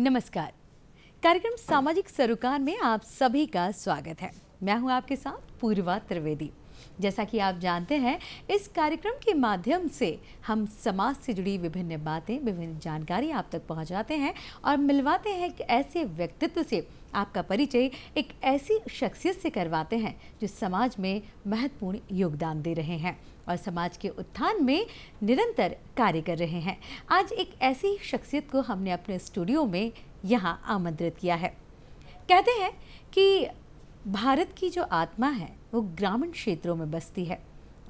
नमस्कार कार्यक्रम सामाजिक सरोकार में आप सभी का स्वागत है मैं हूं आपके साथ पूर्वा त्रिवेदी जैसा कि आप जानते हैं इस कार्यक्रम के माध्यम से हम समाज से जुड़ी विभिन्न बातें विभिन्न जानकारी आप तक पहुंचाते हैं और मिलवाते हैं एक ऐसे व्यक्तित्व से आपका परिचय एक ऐसी शख्सियत से करवाते हैं जो समाज में महत्वपूर्ण योगदान दे रहे हैं और समाज के उत्थान में निरंतर कार्य कर रहे हैं आज एक ऐसी शख्सियत को हमने अपने स्टूडियो में यहाँ आमंत्रित किया है कहते हैं कि भारत की जो आत्मा है वो ग्रामीण क्षेत्रों में बसती है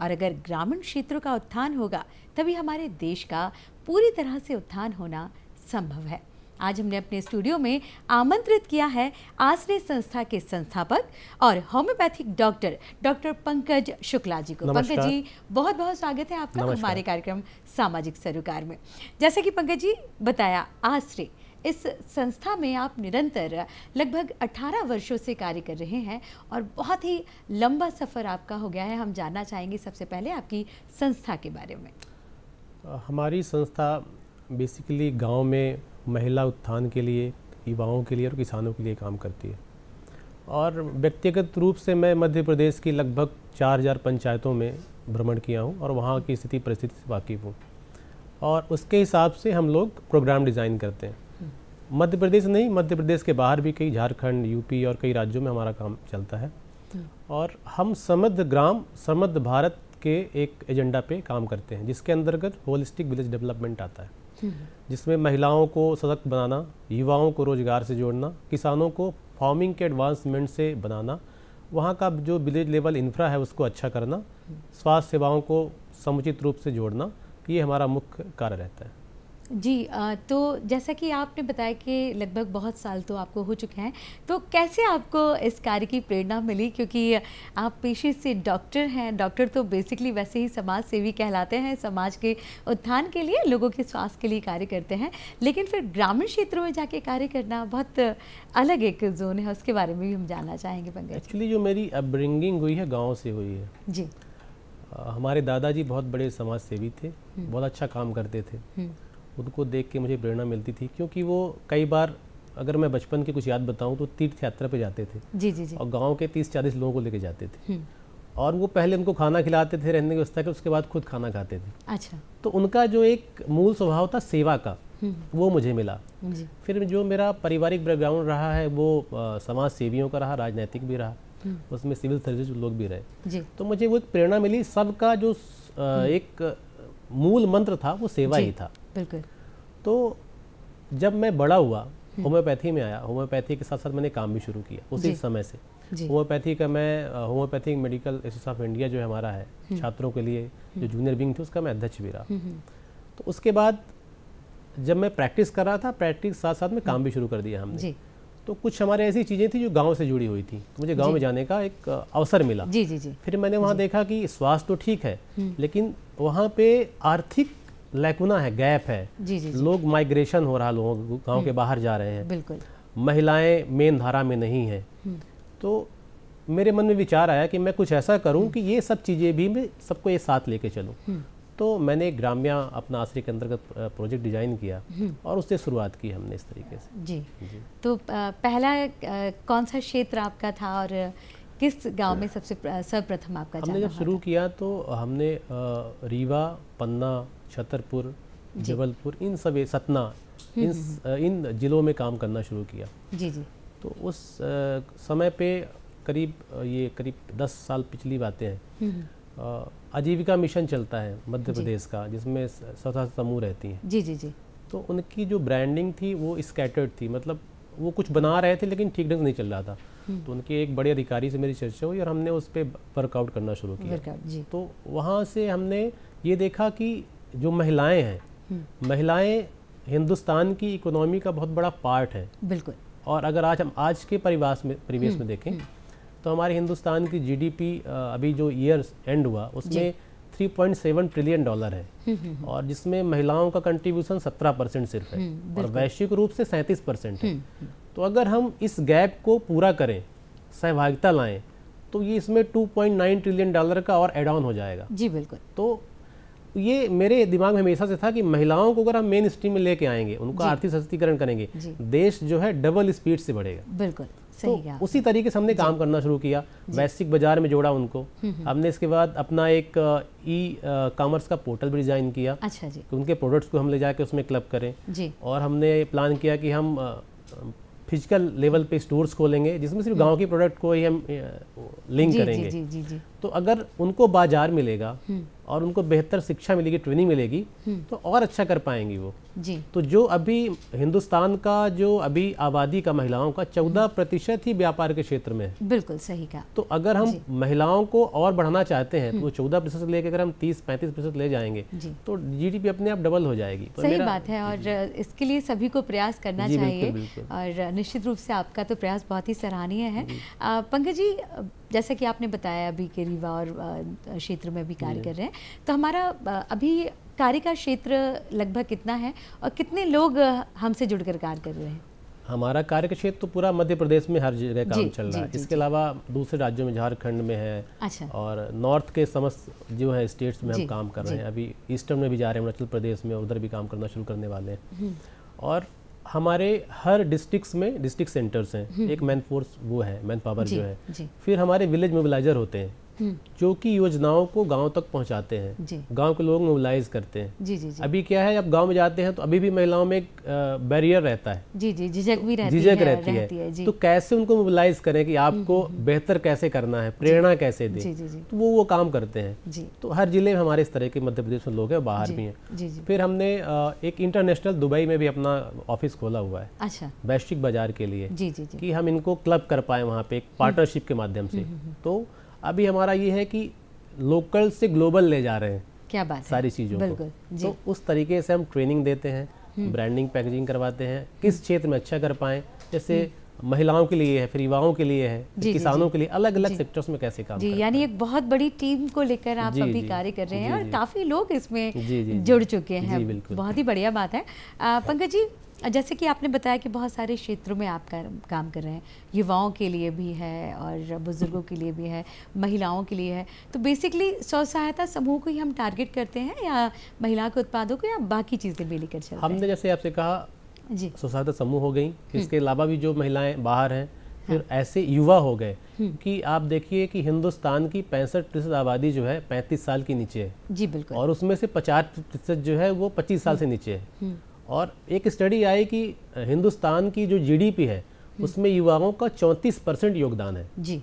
और अगर ग्रामीण क्षेत्रों का उत्थान होगा तभी हमारे देश का पूरी तरह से उत्थान होना संभव है आज हमने अपने स्टूडियो में आमंत्रित किया है आश्रय संस्था के संस्थापक और homeopathic doctor doctor Pankaj Shukla ji को पंकज जी बहुत बहुत स्वागत है आपका हमारे कार्यक्रम सामाजिक सरोकार में जैसे कि पंकज जी बताया आश्रय इस संस्था में आप निरंतर लगभग 18 वर्षों से कार्य कर रहे हैं और बहुत ही लंबा सफ़र आपका हो गया है हम जानना चाहेंगे सबसे पहले आपकी संस्था के बारे में हमारी संस्था बेसिकली गांव में महिला उत्थान के लिए युवाओं के लिए और किसानों के लिए काम करती है और व्यक्तिगत रूप से मैं मध्य प्रदेश की लगभग 4000 पंचायतों में भ्रमण किया हूँ और वहाँ की स्थिति परिस्थिति से वाकिफ़ हूँ और उसके हिसाब से हम लोग प्रोग्राम डिज़ाइन करते हैं मध्य प्रदेश नहीं मध्य प्रदेश के बाहर भी कई झारखंड यूपी और कई राज्यों में हमारा काम चलता है और हम समृद्ध ग्राम समृद्ध भारत के एक एजेंडा पे काम करते हैं जिसके अंतर्गत होलिस्टिक विलेज डेवलपमेंट आता है हम्म। जिसमें महिलाओं को सशक्त बनाना युवाओं को रोजगार से जोड़ना किसानों को फार्मिंग के एडवांसमेंट से बनाना वहाँ का जो विलेज लेवल इंफ्रा है उसको अच्छा करना स्वास्थ्य सेवाओं को समुचित रूप से जोड़ना ये हमारा मुख्य कार्य रहता है जी तो जैसा कि आपने बताया कि लगभग बहुत साल तो आपको हो चुके हैं तो कैसे आपको इस कार्य की प्रेरणा मिली क्योंकि आप पेशे से डॉक्टर हैं डॉक्टर तो बेसिकली वैसे ही समाज सेवी कहलाते हैं समाज के उत्थान के लिए लोगों के स्वास्थ्य के लिए कार्य करते हैं लेकिन फिर ग्रामीण क्षेत्रों में जाके कार्य करना बहुत अलग एक जोन है उसके बारे में भी हम जानना चाहेंगे एक्चुअली जो मेरी अपब्रिंगिंग हुई है गाँव से हुई है जी हमारे दादाजी बहुत बड़े समाज सेवी थे हम्म। बहुत अच्छा काम करते थे हम्म। उनको देख के मुझे प्रेरणा मिलती थी क्योंकि वो कई बार अगर मैं बचपन की कुछ याद बताऊं तो तीर्थ यात्रा पे जाते थे जी जी जी और गांव के तीस चालीस लोगों को लेके जाते थे हम्म। और वो पहले उनको खाना खिलाते थे रहने की व्यवस्था के उसके बाद खुद खाना खाते थे अच्छा तो उनका जो एक मूल स्वभाव था सेवा का हम्म। वो मुझे मिला जी। फिर जो मेरा पारिवारिक बैकग्राउंड रहा है वो समाज सेवियों का रहा राजनैतिक भी रहा हम्म। उसमें सिविल सर्विस लोग भी रहे तो मुझे वो एक प्रेरणा मिली सबका जो एक मूल मंत्र था वो सेवा ही था तो जब मैं बड़ा हुआ हम्म। होम्योपैथी में आया होम्योपैथी के साथ साथ मैंने काम भी शुरू किया उसी समय से होम्योपैथी का मैं homeopathy medical association of India जो हमारा है हम्म। छात्रों के लिए जो हम्म। जूनियर विंग थी उसका मैं अध्यक्ष भी रहा तो उसके बाद जब मैं प्रैक्टिस कर रहा था प्रैक्टिस साथ साथ में काम भी शुरू कर दिया हमने तो कुछ हमारे ऐसी चीज़ें थी जो गांव से जुड़ी हुई थी मुझे गांव में जाने का एक अवसर मिला जी जी जी फिर मैंने वहाँ देखा कि स्वास्थ्य तो ठीक है हम्म। लेकिन वहाँ पे आर्थिक लैकुना है गैप है जी जी लोग माइग्रेशन हो रहा लोगों गाँव के हम्म। बाहर जा रहे हैं बिल्कुल महिलाएं मेन धारा में नहीं है हम्म। तो मेरे मन में विचार आया कि मैं कुछ ऐसा करूं कि ये सब चीज़ें भी मैं सबको ये साथ लेके चलूं तो मैंने ग्राम्या अपना आश्रय के अंतर्गत प्रोजेक्ट डिजाइन किया हम्म। और उससे शुरुआत की हमने इस तरीके से जी, जी। तो पहला कौन सा क्षेत्र आपका था और किस गांव में सबसे सर्वप्रथम आपका हमने जब शुरू किया तो हमने रीवा पन्ना छतरपुर जबलपुर इन सब सतना हम्म, इन हम्म, इन जिलों में काम करना शुरू किया जी जी तो उस समय पे करीब ये करीब दस साल पिछली बातें हैं आजीविका मिशन चलता है मध्य प्रदेश का जिसमें सतह समूह रहती हैं जी जी जी तो उनकी जो ब्रांडिंग थी वो स्कैटर्ड थी मतलब वो कुछ बना रहे थे लेकिन ठीक ढंग नहीं चल रहा था हम्म। तो उनके एक बड़े अधिकारी से मेरी चर्चा हुई और हमने उस पर वर्कआउट करना शुरू किया तो वहाँ से हमने ये देखा कि जो महिलाएं हैं हम्म। महिलाएं हिंदुस्तान की इकोनॉमी का बहुत बड़ा पार्ट है बिल्कुल और अगर आज हम आज के परिवास में परिवेश में हम्म, देखें तो हमारे हिंदुस्तान की जीडीपी अभी जो ईयर एंड हुआ उसमें 3.7 ट्रिलियन डॉलर है हम्म, हम्म, हम्म। और जिसमें महिलाओं का कंट्रीब्यूशन 17 परसेंट सिर्फ है और वैश्विक रूप से 37 परसेंट है तो अगर हम इस गैप को पूरा करें सहभागिता लाएं तो ये इसमें 2.9 ट्रिलियन डॉलर का और एड ऑन हो जाएगा जी बिल्कुल तो ये मेरे दिमाग में हमेशा से था कि महिलाओं को अगर हम मेन स्ट्रीम में लेके आएंगे उनका आर्थिक सशक्तिकरण करेंगे देश जो है डबल स्पीड से बढ़ेगा बिल्कुल तो उसी तरीके से हमने काम करना शुरू किया वैश्विक बाजार में जोड़ा उनको हम्म, हम्म। हमने इसके बाद अपना एक ई कॉमर्स का पोर्टल भी डिजाइन किया अच्छा जी कि उनके प्रोडक्ट्स को हम ले जाके उसमें क्लब करें जी और हमने प्लान किया कि हम फिजिकल लेवल पे स्टोर्स खोलेंगे जिसमें सिर्फ हम्म। गांव के प्रोडक्ट को ही हम लिंक जी, करेंगे जी, जी, जी, जी, तो अगर उनको बाजार मिलेगा और उनको बेहतर शिक्षा मिलेगी ट्रेनिंग मिलेगी तो और अच्छा कर पाएंगी वो जी तो जो अभी हिंदुस्तान का जो अभी आबादी का महिलाओं का चौदह हम्म। प्रतिशत ही व्यापार के क्षेत्र में है बिल्कुल सही कहा तो अगर हम महिलाओं को और बढ़ाना चाहते हैं तो वो हम्म। चौदह प्रतिशत लेके अगर हम तीस पैंतीस प्रतिशत ले जाएंगे तो जीडीपी अपने आप डबल हो जाएगी तो सही बात है और इसके लिए सभी को प्रयास करना चाहिए और निश्चित रूप से आपका तो प्रयास बहुत ही सराहनीय है पंकज जी जैसा कि आपने बताया अभी के रीवा और क्षेत्र में भी कार्य कर रहे हैं तो हमारा अभी कार्य का क्षेत्र लगभग कितना है और कितने लोग हमसे जुड़कर कार्य कर रहे हैं हमारा कार्य का क्षेत्र तो पूरा मध्य प्रदेश में हर जगह काम चल रहा है इसके अलावा दूसरे राज्यों में झारखंड में है अच्छा। और नॉर्थ के समस्त जो है स्टेट्स में हम काम कर रहे हैं अभी ईस्टर्न में भी जा रहे हैं अरुणाचल प्रदेश में उधर भी काम करना शुरू करने वाले हैं हम्म। और हमारे हर डिस्ट्रिक्ट में डिस्ट्रिक्ट सेंटर्स हैं हम्म। एक मैन फोर्स वो है मैन पावर जो है फिर हमारे विलेज मोबिलाइजर होते हैं हम्म। जो कि योजनाओं को गांव तक पहुंचाते हैं गांव के लोग मोबिलाईज करते हैं जी जी जी अभी क्या है अब गांव में जाते हैं तो अभी भी महिलाओं में एक बैरियर रहता है जी जी झिझक भी रहती है, रहती है, है जी। तो कैसे उनको मोबिलाईज करें कि हम्म, आपको हम्म, बेहतर कैसे करना है प्रेरणा कैसे दे तो वो वो काम करते हैं तो हर जिले में हमारे इस तरह के मध्य प्रदेश में लोग है बाहर भी हैं फिर हमने एक इंटरनेशनल दुबई में भी अपना ऑफिस खोला हुआ है अच्छा वैश्विक बाजार के लिए की हम इनको क्लब कर पाए वहाँ पे एक पार्टनरशिप के माध्यम से तो अभी हमारा ये है कि लोकल से ग्लोबल ले जा रहे हैं क्या बात सारी चीज़ों को तो उस तरीके से हम ट्रेनिंग देते हैं ब्रांडिंग हम्म। पैकेजिंग करवाते हैं किस हम्म। क्षेत्र में अच्छा कर पाए जैसे हम्म। महिलाओं के लिए है फिर युवाओं के लिए है जी, किसानों जी, के लिए अलग अलग सेक्टर्स में कैसे काम जी यानी एक बहुत बड़ी टीम को लेकर आप अभी कार्य कर रहे हैं और काफी लोग इसमें जुड़ चुके हैं बहुत ही बढ़िया बात है पंकज जी जैसे कि आपने बताया कि बहुत सारे क्षेत्रों में आप कर, काम कर रहे हैं युवाओं के लिए भी है और बुज़ुर्गों के लिए भी है महिलाओं के लिए है तो बेसिकली स्व सहायता समूह को ही हम टारगेट करते हैं या महिला के उत्पादों को या बाकी चीज़ें भी लेकर चलते हमने जैसे आपसे कहा जी स्व सहायता समूह हो गई हम्म। इसके अलावा भी जो महिलाएँ बाहर हैं हाँ। फिर ऐसे युवा हो गए हम्म। कि आप देखिए कि हिंदुस्तान की पैंसठ प्रतिशत आबादी जो है पैंतीस साल के नीचे है जी बिल्कुल और उसमें से पचास प्रतिशत जो है वो पच्चीस साल से नीचे है हम्म। और एक स्टडी आई कि हिंदुस्तान की जो जीडीपी है हम्म। उसमें युवाओं का चौंतीस परसेंट योगदान है जी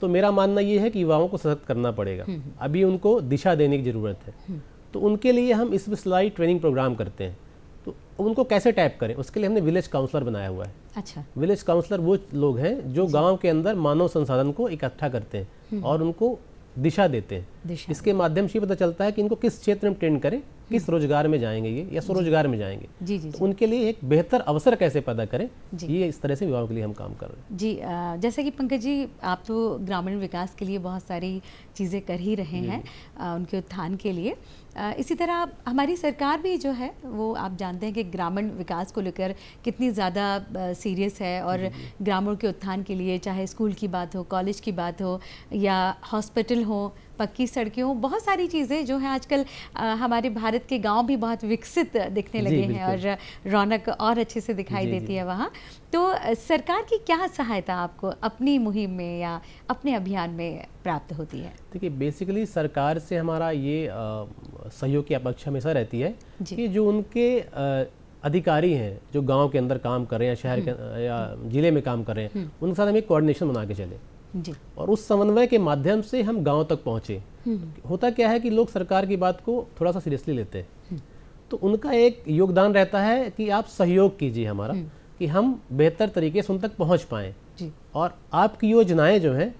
तो मेरा मानना ये है कि युवाओं को सशक्त करना पड़ेगा हम्म, हम्म। अभी उनको दिशा देने की ज़रूरत है तो उनके लिए हम स्पेशलाइज ट्रेनिंग प्रोग्राम करते हैं तो उनको कैसे टाइप करें उसके लिए हमने विलेज काउंसलर बनाया हुआ है अच्छा विलेज काउंसलर वो लोग हैं जो गांव के अंदर मानव संसाधन को इकट्ठा करते हैं और उनको दिशा देते हैं इसके माध्यम से पता चलता है कि इनको किस क्षेत्र में ट्रेंड करें हम्म। किस रोजगार में जाएंगे ये या स्वरोजगार में जाएंगे जी जी, तो उनके लिए एक बेहतर अवसर कैसे पैदा करें ये इस तरह से विभागों के लिए हम काम कर रहे हैं जी जैसे कि पंकज जी आप तो ग्रामीण विकास के लिए बहुत सारी चीज़ें कर ही रहे हैं उनके उत्थान के लिए इसी तरह हमारी सरकार भी जो है वो आप जानते हैं कि ग्रामीण विकास को लेकर कितनी ज़्यादा सीरियस है और ग्रामीण के उत्थान के लिए चाहे स्कूल की बात हो कॉलेज की बात हो या हॉस्पिटल हो पक्की सड़कें बहुत सारी चीज़ें जो हैं आजकल हमारे भारत के गांव भी बहुत विकसित दिखने लगे हैं और रौनक और अच्छे से दिखाई देती है वहाँ तो सरकार की क्या सहायता आपको अपनी मुहिम में या अपने अभियान में प्राप्त होती है देखिए बेसिकली सरकार से हमारा ये सहयोग की अपेक्षा हमेशा रहती है कि जो उनके अधिकारी हैं जो गांव के अंदर काम कर रहे हैं शहर हम्म। के या जिले में काम कर रहे हैं हम्म। उनके साथ हम एक कोऑर्डिनेशन बना के चले और उस समन्वय के माध्यम से हम गांव तक पहुंचे हम्म। होता क्या है कि लोग सरकार की बात को थोड़ा सा सीरियसली लेते हैं हम्म। तो उनका एक योगदान रहता है कि आप सहयोग कीजिए हमारा हम्म। कि हम बेहतर तरीके से उन तक पहुंच पाए और आपकी योजनाएं जो हैं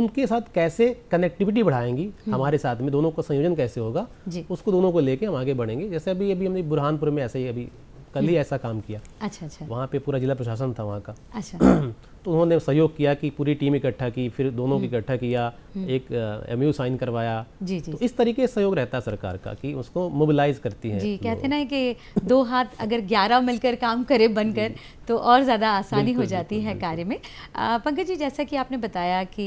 उनके साथ कैसे कनेक्टिविटी बढ़ाएंगी हमारे साथ में दोनों का संयोजन कैसे होगा उसको दोनों को लेके हम आगे बढ़ेंगे जैसे अभी अभी हमने बुरहानपुर में ऐसे ही अभी कल ही ऐसा काम किया अच्छा अच्छा वहाँ पे पूरा जिला प्रशासन था वहाँ का अच्छा तो उन्होंने सहयोग किया कि पूरी टीम इकट्ठा की फिर दोनों की हम्म। इकट्ठा किया हम्म। एक एम साइन करवाया जी जी तो इस तरीके से सहयोग रहता है सरकार का कि उसको मोबिलाइज करती है जी कहते ना कि दो हाथ अगर ग्यारह मिलकर काम करे बनकर तो और ज़्यादा आसानी हो जाती है कार्य में पंकज जी जैसा कि आपने बताया कि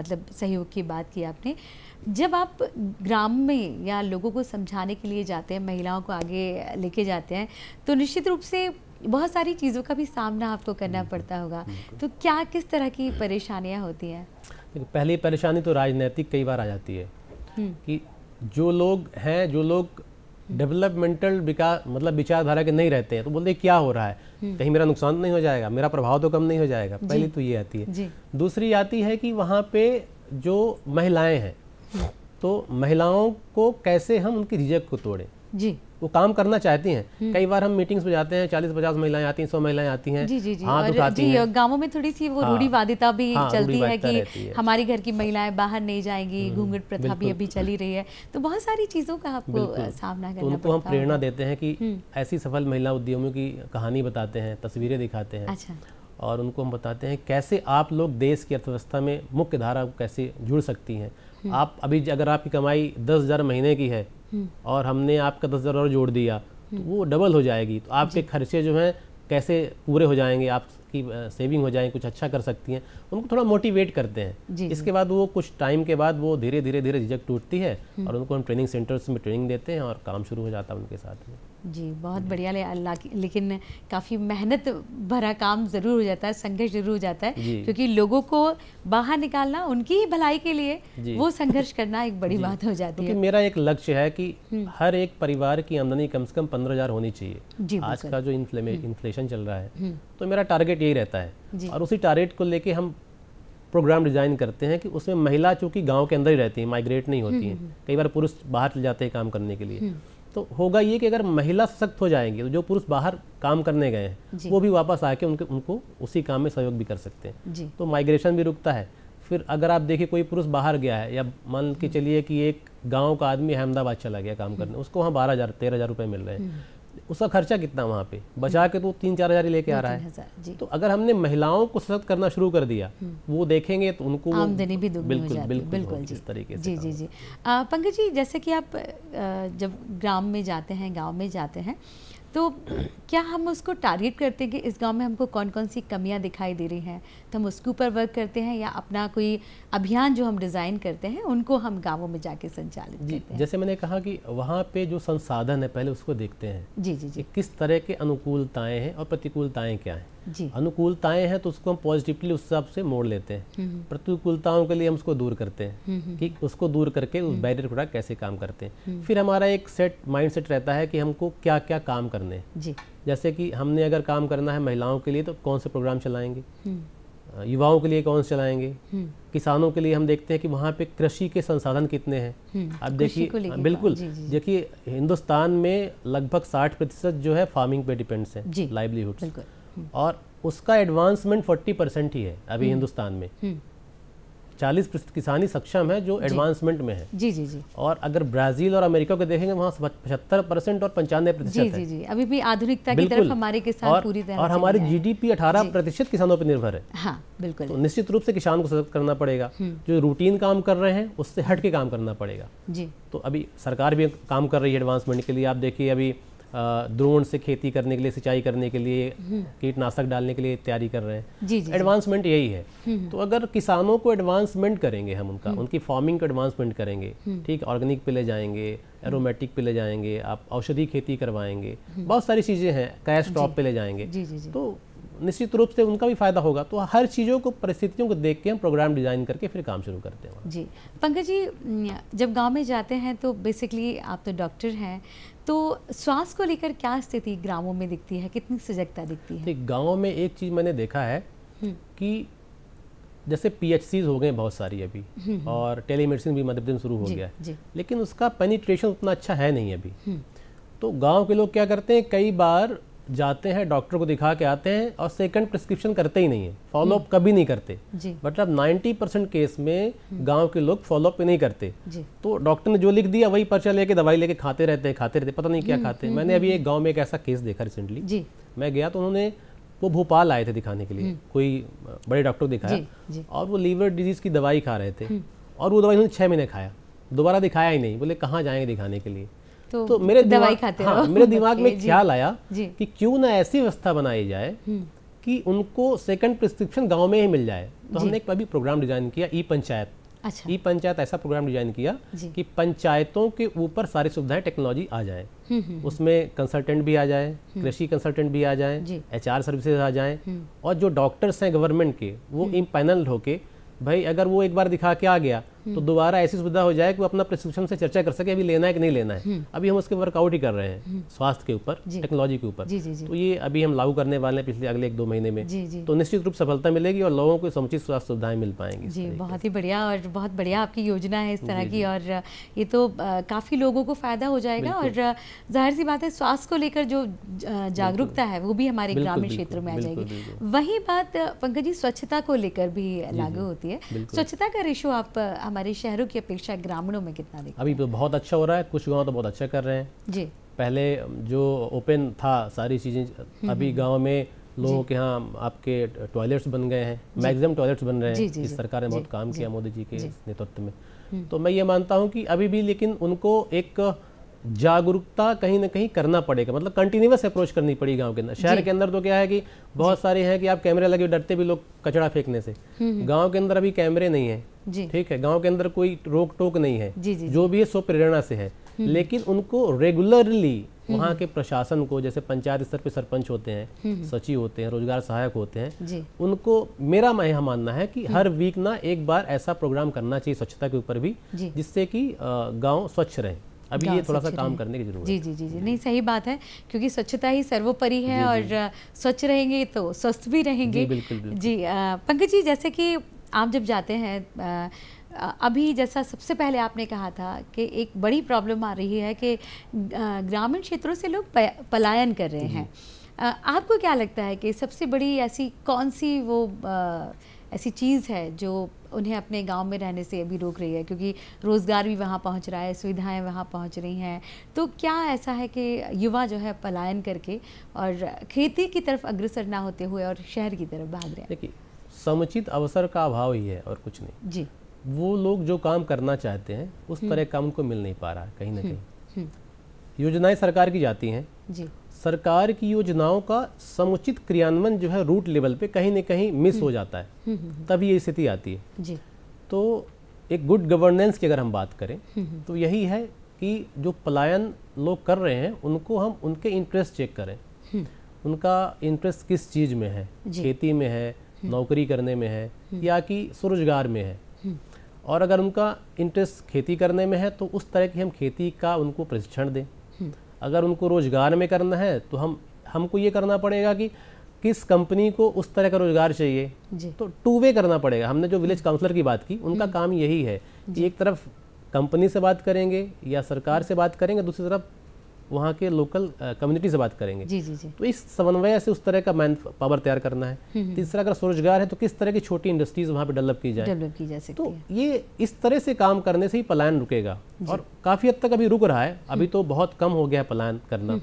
मतलब सहयोग की बात की आपने जब आप ग्राम में या लोगों को समझाने के लिए जाते हैं महिलाओं को आगे लेके जाते हैं तो निश्चित रूप से बहुत सारी चीज़ों का भी सामना आपको करना पड़ता होगा तो क्या किस तरह की परेशानियाँ होती हैं पहली परेशानी तो राजनीतिक कई बार आ जाती है हम्म। कि जो लोग हैं जो लोग डेवलपमेंटल विकास मतलब विचारधारा के नहीं रहते हैं तो बोलते हैं क्या हो रहा है हम्म। कहीं मेरा नुकसान तो नहीं हो जाएगा मेरा प्रभाव तो कम नहीं हो जाएगा पहली तो ये आती है दूसरी आती है कि वहाँ पे जो महिलाएं हैं हम्म। तो महिलाओं को कैसे हम उनकी रिजेक्ट को तोड़ें जी वो काम करना चाहती हैं हम्म। कई बार हम मीटिंग्स में जाते हैं चालीस पचास महिलाएं आती हैं सौ महिलाएं आती हैं जी जी जी जी, गाँवों में थोड़ी सी वो हाँ, रूढ़ीवादिता भी हाँ, चलती है कि हमारी घर की महिलाएं बाहर नहीं जाएंगी हम्म, घूंघट प्रथा भी अभी चली रही है तो बहुत सारी चीज़ों का आपको सामना तो करना उनको हम प्रेरणा देते हैं की हम्म। ऐसी सफल महिला उद्यमियों की कहानी बताते हैं तस्वीरें दिखाते हैं अच्छा। और उनको हम बताते हैं कैसे आप लोग देश की अर्थव्यवस्था में मुख्य धारा कैसे जुड़ सकती हैं आप अभी अगर आपकी कमाई दस हज़ार महीने की है हम्म। और हमने आपका दस हज़ार और जोड़ दिया तो वो डबल हो जाएगी तो आपके खर्चे जो हैं कैसे पूरे हो जाएंगे आपकी सेविंग हो जाएंगे कुछ अच्छा कर सकती हैं उनको थोड़ा मोटिवेट करते हैं इसके बाद वो कुछ टाइम के बाद वो धीरे धीरे धीरे झिझक टूटती है हम्म। और उनको हम ट्रेनिंग सेंटर्स में ट्रेनिंग देते हैं और काम शुरू हो जाता है उनके साथ में जी बहुत हम्म। बढ़िया ले अल्लाह लेकिन काफ़ी मेहनत भरा काम ज़रूर हो जाता है संघर्ष ज़रूर हो जाता है क्योंकि लोगों को बाहर निकालना उनकी ही भलाई के लिए वो संघर्ष करना एक बड़ी बात हो जाती है मेरा एक लक्ष्य है कि हम्म। हर एक परिवार की आमदनी कम से कम पंद्रह हज़ार होनी चाहिए आज का जो इन्फ्लेशन हम्म। चल रहा है तो मेरा टारगेट यही रहता है और उसी टारगेट को लेके हम प्रोग्राम डिजाइन करते हैं कि उसमें महिला चूंकि गांव के अंदर ही रहती है माइग्रेट नहीं होती है कई बार पुरुष बाहर चले जाते हैं काम करने के लिए तो होगा ये कि अगर महिला सशक्त हो जाएंगी तो जो पुरुष बाहर काम करने गए हैं वो भी वापस आके उनके उनको उसी काम में सहयोग भी कर सकते हैं तो माइग्रेशन भी रुकता है फिर अगर आप देखिए कोई पुरुष बाहर गया है या मान के चलिए कि एक गांव का आदमी अहमदाबाद चला गया काम करने हम्म। उसको वहाँ बारह हज़ार तेरह हज़ार रुपये मिल रहे हैं हम्म। उसका खर्चा कितना वहाँ पे बचा के तो तीन चार हजार ही लेके आ रहा है तो अगर हमने महिलाओं को सशक्त करना शुरू कर दिया हम्म। वो देखेंगे तो उनको आमदनी भी दुगनी हो जाती है बिल्कुल जिस तरीके से जी जी जी पंकज जी जैसे कि आप जब ग्राम में जाते हैं गाँव में जाते हैं तो क्या हम उसको टारगेट करते हैं कि इस गांव में हमको कौन कौन सी कमियां दिखाई दे रही हैं तो हम उसके ऊपर वर्क करते हैं या अपना कोई अभियान जो हम डिज़ाइन करते हैं उनको हम गांवों में जाके संचालित जी करते हैं। जैसे मैंने कहा कि वहाँ पे जो संसाधन है पहले उसको देखते हैं जी जी जी किस तरह के अनुकूलताएँ हैं और प्रतिकूलताएँ क्या हैं अनुकूलताएं हैं तो उसको हम पॉजिटिवली उस हिसाब से मोड़ लेते हैं हम्म, हम्म। प्रतिकूलताओं के लिए हम उसको दूर करते हैं हम्म, कि उसको दूर करके उस बैरियर को कैसे काम करते हैं फिर हमारा एक सेट माइंड सेट रहता है कि हमको क्या क्या काम करने हैं जैसे कि हमने अगर काम करना है महिलाओं के लिए तो कौन से प्रोग्राम चलाएंगे युवाओं के लिए कौन से चलाएंगे किसानों के लिए हम देखते हैं कि वहाँ पे कृषि के संसाधन कितने हैं अब देखिए बिल्कुल देखिए हिंदुस्तान में लगभग 60 प्रतिशत जो है फार्मिंग पे डिपेंड्स है लाइवलीहुड और उसका एडवांसमेंट 40 परसेंट ही है अभी हम्म। हिंदुस्तान में हम्म। चालीस किसान ही सक्षम है जो एडवांसमेंट में है जी जी जी और अगर ब्राजील और अमेरिका को देखेंगे वहाँ पचहत्तर परसेंट और पंचानवे प्रतिशत जी जी जी अभी भी आधुनिकता की तरफ हमारे किसान और, पूरी तरह और हमारी जी डी पी अठारह प्रतिशत किसानों पर निर्भर है हाँ बिल्कुल तो निश्चित रूप से किसान को सशक्त करना पड़ेगा हम्म। जो रूटीन काम कर रहे हैं उससे हट के काम करना पड़ेगा जी तो अभी सरकार भी काम कर रही है एडवांसमेंट के लिए आप देखिए अभी द्रोण से खेती करने के लिए सिंचाई करने के लिए हम्म। कीटनाशक डालने के लिए तैयारी कर रहे हैं एडवांसमेंट यही है हम्म। तो अगर किसानों को एडवांसमेंट करेंगे हम उनका हम्म। उनकी फार्मिंग को एडवांसमेंट करेंगे ठीक ऑर्गेनिक पे ले जाएंगे एरोमेटिक पे ले जाएंगे आप औषधि खेती करवाएंगे बहुत सारी चीज़ें हैं कैश क्रॉप पे ले जाएंगे तो निश्चित रूप से उनका भी फायदा होगा तो हर चीज़ों को परिस्थितियों को देख के हम प्रोग्राम डिजाइन करके फिर काम शुरू करते हैं जी पंकज जी जब गांव में जाते हैं तो बेसिकली आप तो डॉक्टर हैं तो स्वास्थ्य को लेकर क्या स्थिति ग्रामों में दिखती है कितनी सजगता दिखती है गाँव में एक चीज़ मैंने देखा है हम्म। कि जैसे पीएचसीज हो गए बहुत सारी अभी हम्म, हम्म। और टेलीमेडिसिन भी मध्य प्रदेश शुरू हो गया है लेकिन उसका पेनिट्रेशन उतना अच्छा है नहीं अभी तो गांव के लोग क्या करते हैं कई बार जाते हैं डॉक्टर को दिखा के आते हैं और सेकंड प्रिस्क्रिप्शन करते ही नहीं है फॉलोअप हम्म। कभी नहीं करते मतलब 90 परसेंट केस में हम्म। गांव के लोग फॉलोअप नहीं करते तो डॉक्टर ने जो लिख दिया वही पर्चा लेके दवाई लेके खाते रहते हैं खाते रहते पता नहीं क्या हम्म, खाते हैं मैंने अभी एक गाँव में एक ऐसा केस देखा रिसेंटली मैं गया तो उन्होंने वो भोपाल आए थे दिखाने के लिए कोई बड़े डॉक्टर दिखाया और वो लीवर डिजीज़ की दवाई खा रहे थे और वो दवाई उन्होंने छह महीने खाया दोबारा दिखाया ही नहीं बोले कहाँ जाएंगे दिखाने के लिए तो, तो, मेरे दवाई खाते हाँ, मेरे दिमाग में ख्याल आया कि क्यों ना ऐसी व्यवस्था बनाई जाए हम्म। कि उनको सेकंड प्रिस्क्रिप्शन गांव में ही मिल जाए तो हमने एक अभी प्रोग्राम डिजाइन किया ई पंचायत अच्छा ई पंचायत ऐसा प्रोग्राम डिजाइन किया कि पंचायतों के ऊपर सारी सुविधाएं टेक्नोलॉजी आ जाए हम्म, हम्म, उसमें कंसल्टेंट भी आ जाए कृषि कंसल्टेंट भी आ जाए एच आर सर्विसेज आ जाए और जो डॉक्टर्स हैं गवर्नमेंट के वो इम पैनल होके भाई अगर वो एक बार दिखा के आ गया तो दोबारा ऐसी सुविधा हो जाए कि वो अपना प्रिस्क्रिप्शन से चर्चा कर सके अभी लेना है कि नहीं लेना है हम्म। अभी हम उसके वर्कआउट ही कर रहे हैं हम्म। स्वास्थ्य के ऊपर टेक्नोलॉजी के ऊपर तो ये अभी हम लागू करने वाले हैं पिछले अगले एक दो महीने में जी जी। तो निश्चित रूप सफलता मिलेगी और लोगों को समुचित स्वास्थ्य सुविधाएं मिल पाएंगी जी बहुत ही बढ़िया और बहुत बढ़िया आपकी योजना है इस तरह की और ये तो काफ़ी लोगों को फ़ायदा हो जाएगा और जाहिर सी बात है स्वास्थ्य को लेकर जो जागरूकता है वो भी हमारे ग्रामीण क्षेत्रों में आ जाएगी वही बात पंकज जी स्वच्छता को लेकर भी लागू होती है स्वच्छता का रेशो आप हमारे शहरों की अपेक्षा ग्रामीणों में कितना देखा अभी तो बहुत अच्छा हो रहा है कुछ गाँव तो बहुत अच्छा कर रहे हैं जी पहले जो ओपन था सारी चीज़ें हम्म, अभी हम्म, हम्म। गाँव में लोगों के यहाँ आपके टॉयलेट्स बन गए हैं मैक्सिमम टॉयलेट्स बन रहे हैं इस सरकार ने बहुत काम किया मोदी जी के नेतृत्व में तो मैं ये मानता हूँ कि अभी भी लेकिन उनको एक जागरूकता कहीं ना कहीं करना पड़ेगा मतलब कंटिन्यूस अप्रोच करनी पड़ेगी गांव के अंदर शहर के अंदर तो क्या है कि बहुत सारे हैं कि आप कैमरे लगे डरते भी लोग कचरा फेंकने से हम्म, हम्म। गांव के अंदर अभी कैमरे नहीं है ठीक है गांव के अंदर कोई रोक टोक नहीं है जी, जी, जो भी है सो प्रेरणा से है हम्म, लेकिन उनको रेगुलरली वहाँ के प्रशासन को जैसे पंचायत स्तर पर सरपंच होते हैं सचिव होते हैं रोजगार सहायक होते हैं उनको मेरा यह मानना है कि हर वीक ना एक बार ऐसा प्रोग्राम करना चाहिए स्वच्छता के ऊपर भी जिससे कि गांव स्वच्छ रहे अभी ये थोड़ा सा काम करने की जरूरत जी जी जी जी नहीं सही बात है क्योंकि स्वच्छता ही सर्वोपरि है और स्वच्छ रहेंगे तो स्वस्थ भी रहेंगे जी पंकज जी जैसे कि आप जब जाते हैं अभी जैसा सबसे पहले आपने कहा था कि एक बड़ी प्रॉब्लम आ रही है कि ग्रामीण क्षेत्रों से लोग पलायन कर रहे हैं आपको क्या लगता है कि सबसे बड़ी ऐसी कौन सी वो आ, ऐसी चीज़ है जो उन्हें अपने गांव में रहने से अभी रोक रही है क्योंकि रोज़गार भी वहाँ पहुँच रहा है सुविधाएं वहाँ पहुँच रही हैं तो क्या ऐसा है कि युवा जो है पलायन करके और खेती की तरफ अग्रसर ना होते हुए और शहर की तरफ भाग रहे हैं देखिए समुचित अवसर का अभाव ही है और कुछ नहीं जी वो लोग जो काम करना चाहते हैं उस हम्म। तरह काम उनको मिल नहीं पा रहा है कहीं ना हम्म। कहीं हम्म। योजनाएं सरकार की जाती हैं जी सरकार की योजनाओं का समुचित क्रियान्वयन जो है रूट लेवल पे कहीं ना कहीं मिस हो जाता है हम्म, हम्म, हम्म। तभी ये स्थिति आती है जी तो एक गुड गवर्नेंस की अगर हम बात करें तो यही है कि जो पलायन लोग कर रहे हैं उनको हम उनके इंटरेस्ट चेक करें उनका इंटरेस्ट किस चीज़ में है खेती में है नौकरी करने में है या कि स्वरोजगार में है और अगर उनका इंटरेस्ट खेती करने में है तो उस तरह की हम खेती का उनको प्रशिक्षण दें अगर उनको रोज़गार में करना है तो हम हमको ये करना पड़ेगा कि किस कंपनी को उस तरह का रोजगार चाहिए तो टू वे करना पड़ेगा हमने जो विलेज काउंसलर की बात की उनका हम्म। काम यही है कि एक तरफ कंपनी से बात करेंगे या सरकार से बात करेंगे दूसरी तरफ वहाँ के लोकल कम्युनिटी से बात करेंगे जी जी जी तो इस समन्वय से उस तरह का मैन पावर तैयार करना है हम्म, हम्म। तीसरा अगर स्वरोजगार है तो किस तरह की छोटी इंडस्ट्रीज वहाँ पे डेवलप की जाए डेवलप की जा सकती तो ये इस तरह से काम करने से ही पलायन रुकेगा और काफ़ी हद तक अभी रुक रहा है हम्म। अभी तो बहुत कम हो गया है पलायन करना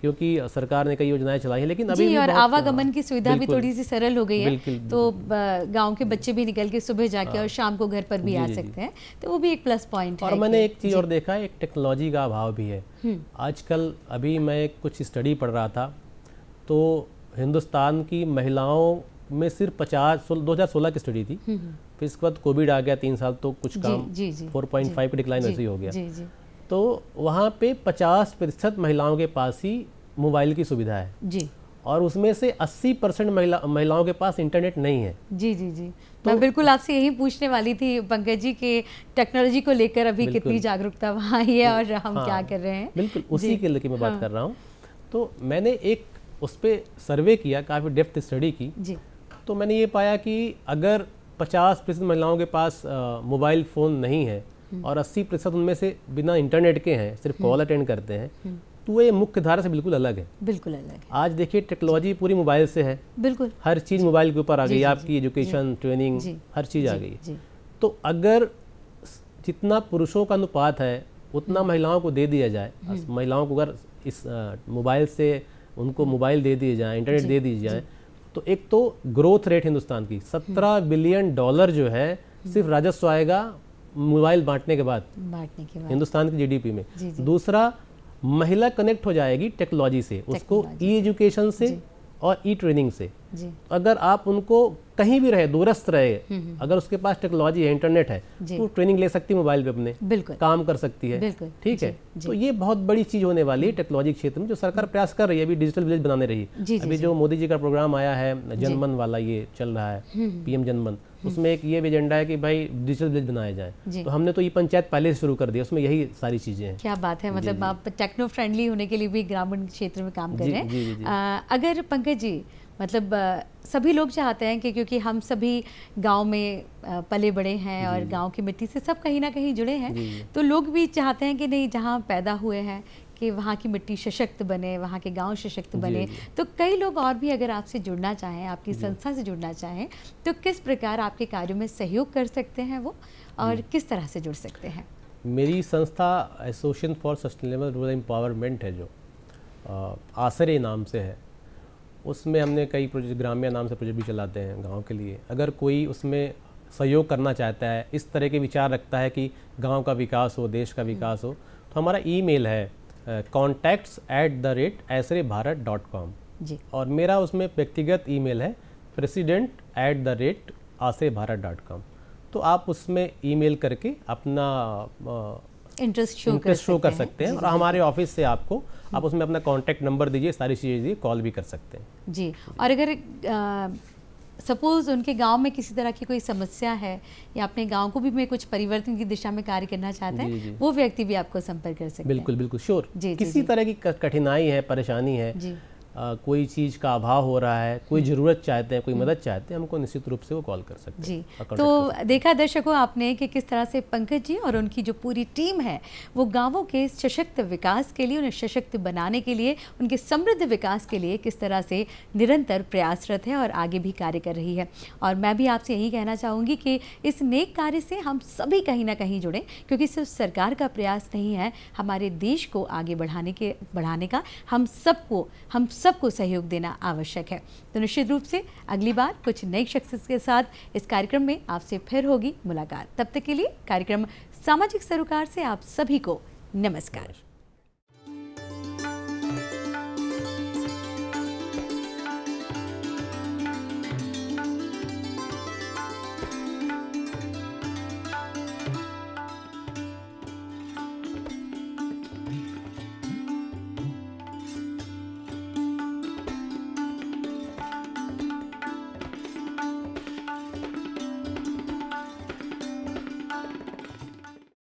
क्योंकि सरकार ने कई योजनाएं चलाई है लेकिन अभी और आवागमन की सुविधा भी थोड़ी सी सरल हो गई है तो गाँव के बच्चे भी निकल के सुबह जाके हाँ। और शाम को घर पर भी आ सकते हैं तो वो भी एक प्लस पॉइंट और मैंने एक चीज़ और देखा है एक टेक्नोलॉजी का अभाव भी है हम्म। आजकल अभी मैं कुछ स्टडी पढ़ रहा था तो हिंदुस्तान की महिलाओं में सिर्फ पचास दो हज़ार सोलह की स्टडी थी हम्म, हम्म। फिर इसके बाद कोविड आ गया तीन साल तो कुछ काम फोर पॉइंट फाइव डिक्लाइन ऐसे ही हो गया जी, जी. तो वहाँ पे पचास प्रतिशत महिलाओं के पास ही मोबाइल की सुविधा है जी और उसमें से 80 परसेंट महिला महिलाओं के पास इंटरनेट नहीं है जी जी जी तो, मैं बिल्कुल आपसे यही पूछने वाली थी पंकज जी के टेक्नोलॉजी को लेकर अभी कितनी जागरूकता वहाँ ही है और हम हाँ, क्या कर रहे हैं बिल्कुल उसी के लेकर मैं बात हाँ। कर रहा हूँ तो मैंने एक उस पर सर्वे किया काफ़ी डेप्थ स्टडी की जी तो मैंने ये पाया कि अगर पचास प्रतिशत महिलाओं के पास मोबाइल फ़ोन नहीं है हम्म। और अस्सी प्रतिशत उनमें से बिना इंटरनेट के हैं सिर्फ हम्म। कॉल अटेंड करते हैं हम्म। तो वो मुख्य धारा से बिल्कुल अलग है बिल्कुल अलग है आज देखिए टेक्नोलॉजी पूरी मोबाइल से है बिल्कुल हर चीज़ मोबाइल के ऊपर आ गई आपकी एजुकेशन ट्रेनिंग हर चीज़ आ गई तो अगर जितना पुरुषों का अनुपात है उतना हम्म। महिलाओं को दे दिया जाए हम्म। महिलाओं को अगर इस मोबाइल से उनको मोबाइल हम्म। दे दिए जाए इंटरनेट दे दिए जाए तो एक तो ग्रोथ रेट हिंदुस्तान की सत्रह बिलियन डॉलर जो है सिर्फ राजस्व आएगा मोबाइल बांटने के बाद बांटने के बाद हिंदुस्तान की जीडीपी में जी जी। दूसरा महिला कनेक्ट हो जाएगी टेक्नोलॉजी से उसको ई एजुकेशन से और ई ट्रेनिंग से अगर आप उनको कहीं भी रहे दूरस्थ रहे हम्म, हम्म। अगर उसके पास टेक्नोलॉजी है इंटरनेट है तो ट्रेनिंग ले सकती है मोबाइल पे अपने बिल्कुल काम कर सकती है ठीक है तो ये बहुत बड़ी चीज होने वाली है हम्म। टेक्नोलॉजी क्षेत्र में जो सरकार प्रयास कर रही है अभी डिजिटल विलेज बनाने रही है अभी जो मोदी जी का प्रोग्राम आया है जनमन वाला ये चल रहा है पीएम जनमन उसमें एक ये भी एजेंडा है कि भाई डिजिटल विलेज बनाए जाए तो हमने तो ये पंचायत पहले से शुरू कर दिया उसमें यही सारी चीजें हैं क्या बात है मतलब आप टेक्नो फ्रेंडली होने के लिए भी ग्रामीण क्षेत्र में काम कर रहे हैं अगर पंकज जी मतलब सभी लोग चाहते हैं कि क्योंकि हम सभी गांव में पले बड़े हैं और गांव की मिट्टी से सब कहीं ना कहीं जुड़े हैं तो लोग भी चाहते हैं कि नहीं जहां पैदा हुए हैं कि वहाँ की मिट्टी सशक्त बने वहाँ के गांव सशक्त बने तो कई लोग और भी अगर आपसे जुड़ना चाहें आपकी संस्था से जुड़ना चाहें तो किस प्रकार आपके कार्यों में सहयोग कर सकते हैं वो और किस तरह से जुड़ सकते हैं मेरी संस्था association for sustainable rural empowerment है जो आसरे नाम से है उसमें हमने कई प्रोजेक्ट ग्राम्या नाम से प्रोजेक्ट भी चलाते हैं गाँव के लिए अगर कोई उसमें सहयोग करना चाहता है इस तरह के विचार रखता है कि गाँव का विकास हो देश का विकास हो तो हमारा ईमेल है contacts at the rate Aasre Bharat dot com जी और मेरा उसमें व्यक्तिगत ईमेल है president at the rate Aasre Bharat dot com तो आप उसमें ईमेल करके अपना इंटरेस्ट शो इंटरेस्ट शो कर सकते हैं और हमारे ऑफिस से आपको आप उसमें अपना कॉन्टैक्ट नंबर दीजिए सारी चीज़ें दीजिए कॉल भी कर सकते हैं जी और अगर सपोज़ उनके गांव में किसी तरह की कोई समस्या है या अपने गांव को भी मैं कुछ परिवर्तन की दिशा में कार्य करना चाहते हैं वो व्यक्ति भी आपको संपर्क कर सकते हैं बिल्कुल बिल्कुल श्योर जी किसी तरह की कठिनाई है परेशानी है आ, कोई चीज़ का अभाव हो रहा है कोई हम्म। ज़रूरत चाहते हैं कोई हम्म। मदद चाहते हैं हमको निश्चित रूप से वो कॉल कर सकते जी तो देखा दर्शकों आपने कि किस तरह से पंकज जी और उनकी जो पूरी टीम है वो गांवों के सशक्त विकास के लिए उन्हें सशक्त बनाने के लिए उनके समृद्ध विकास के लिए किस तरह से निरंतर प्रयासरत है और आगे भी कार्य कर रही है और मैं भी आपसे यही कहना चाहूँगी कि इस नेक कार्य से हम सभी कहीं ना कहीं जुड़ें क्योंकि सिर्फ सरकार का प्रयास नहीं है हमारे देश को आगे बढ़ाने के बढ़ाने का हम सबको हम सबको सहयोग देना आवश्यक है तो निश्चित रूप से अगली बार कुछ नई शख्सियत के साथ इस कार्यक्रम में आपसे फिर होगी मुलाकात तब तक के लिए कार्यक्रम सामाजिक सरोकार से आप सभी को नमस्कार